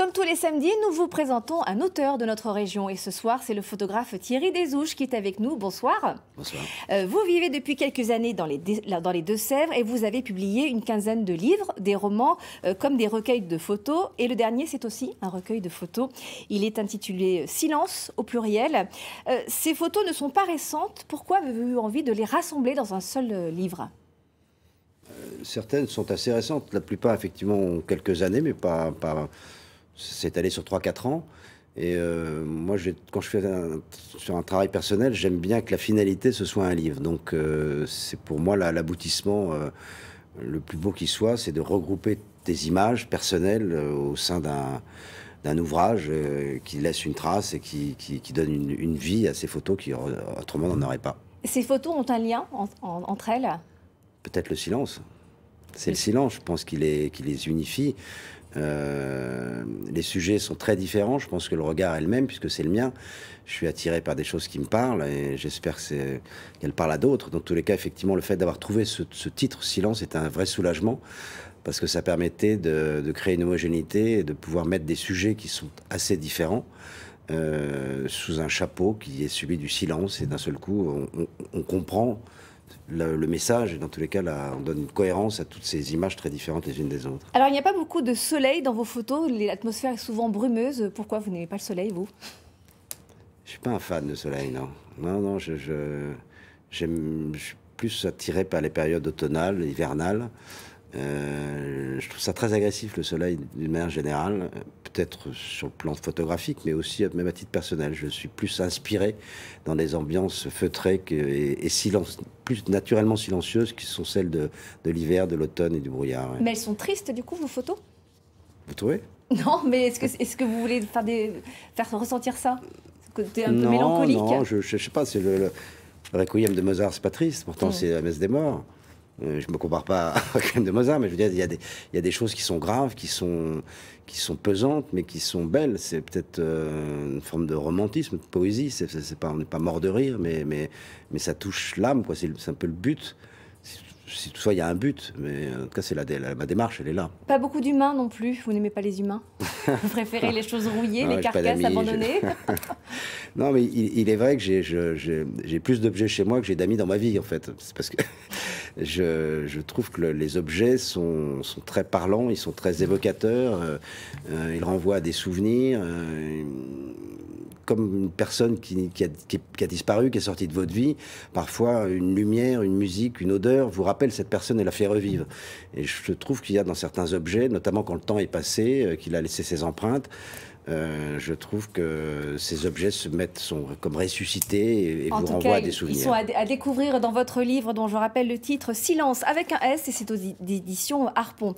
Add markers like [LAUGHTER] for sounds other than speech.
Comme tous les samedis, nous vous présentons un auteur de notre région. Et ce soir, c'est le photographe Thierry Desouches qui est avec nous. Bonsoir. Bonsoir. Euh, vous vivez depuis quelques années dans les, dans les Deux-Sèvres et vous avez publié une quinzaine de livres, des romans, euh, comme des recueils de photos. Et le dernier, c'est aussi un recueil de photos. Il est intitulé Silence au pluriel. Euh, ces photos ne sont pas récentes. Pourquoi avez-vous eu envie de les rassembler dans un seul livre Certaines sont assez récentes. La plupart, effectivement, ont quelques années, mais pas, pas c'est allé sur 3-4 ans. Et euh, moi, quand je fais un, sur un travail personnel, j'aime bien que la finalité, ce soit un livre. Donc, euh, c'est pour moi l'aboutissement euh, le plus beau qui soit, c'est de regrouper des images personnelles au sein d'un ouvrage qui laisse une trace et qui, donne une, vie à ces photos qui autrement n'en auraient pas. Ces photos ont un lien entre elles Peut-être le silence. C'est le silence, je pense, qui les unifie. Euh, les sujets sont très différents. Je pense que le regard est le même, puisque c'est le mien. Je suis attiré par des choses qui me parlent et j'espère qu'elles parlent à d'autres. Dans tous les cas, effectivement, le fait d'avoir trouvé ce, titre Silence est un vrai soulagement parce que ça permettait de, créer une homogénéité et de pouvoir mettre des sujets qui sont assez différents. Euh, sous un chapeau qui est subi du silence et d'un seul coup on, on comprend le, message et dans tous les cas, là, on donne une cohérence à toutes ces images très différentes les unes des autres. Alors, il n'y a pas beaucoup de soleil dans vos photos. L'atmosphère est souvent brumeuse. Pourquoi vous n'aimez pas le soleil, vous Je suis pas un fan de soleil, non. Non, non, je, je, suis plus attiré par les périodes automnales, hivernales. Euh, je trouve ça très agressif le soleil d'une manière générale, peut-être sur le plan photographique, mais aussi même à titre personnel. Je suis plus inspiré dans des ambiances feutrées et, silence, plus naturellement silencieuses qui sont celles de, l'hiver, de l'automne et du brouillard. Mais elles sont tristes, du coup, vos photos Vous trouvez Non, mais est-ce que, est que vous voulez faire, des, faire ressentir ça Ce côté un peu mélancolique Non, je ne sais pas, c'est le, Requiem de Mozart, c'est pas triste, pourtant hmm. c'est la messe des morts. Euh, je ne me compare pas [LAUGHS] à même de Mozart, mais je veux dire, il y, a des, choses qui sont graves, qui sont, qui sont pesantes, mais qui sont belles. C'est peut-être euh, une forme de romantisme, de poésie. C'est, pas, on n'est pas mort de rire, mais, mais, mais ça touche l'âme, C'est, un peu le but si ça il y a un but, mais euh, en tout cas, c'est la, ma démarche, elle est là. Pas beaucoup d'humains non plus, vous n'aimez pas les humains [LAUGHS] Vous préférez les choses rouillées, les carcasses abandonnées [LAUGHS] Non, mais il, est vrai que j'ai plus d'objets chez moi que j'ai d'amis dans ma vie, en fait. C'est parce que [LAUGHS] je, trouve que les objets sont, très parlants, ils sont très évocateurs, euh, euh, ils renvoient à des souvenirs comme une personne qui, a, disparu, qui est sortie de votre vie, parfois une lumière, une musique, une odeur vous rappelle cette personne et la fait revivre. Et je trouve qu'il y a dans certains objets, notamment quand le temps est passé, euh, qu'il a laissé ses empreintes, euh, je trouve que ces objets se mettent, sont comme ressuscités et, vous renvoient à des souvenirs. Ils sont à, découvrir dans votre livre, dont je rappelle le titre Silence avec un S, et c'est aux éditions Harpon.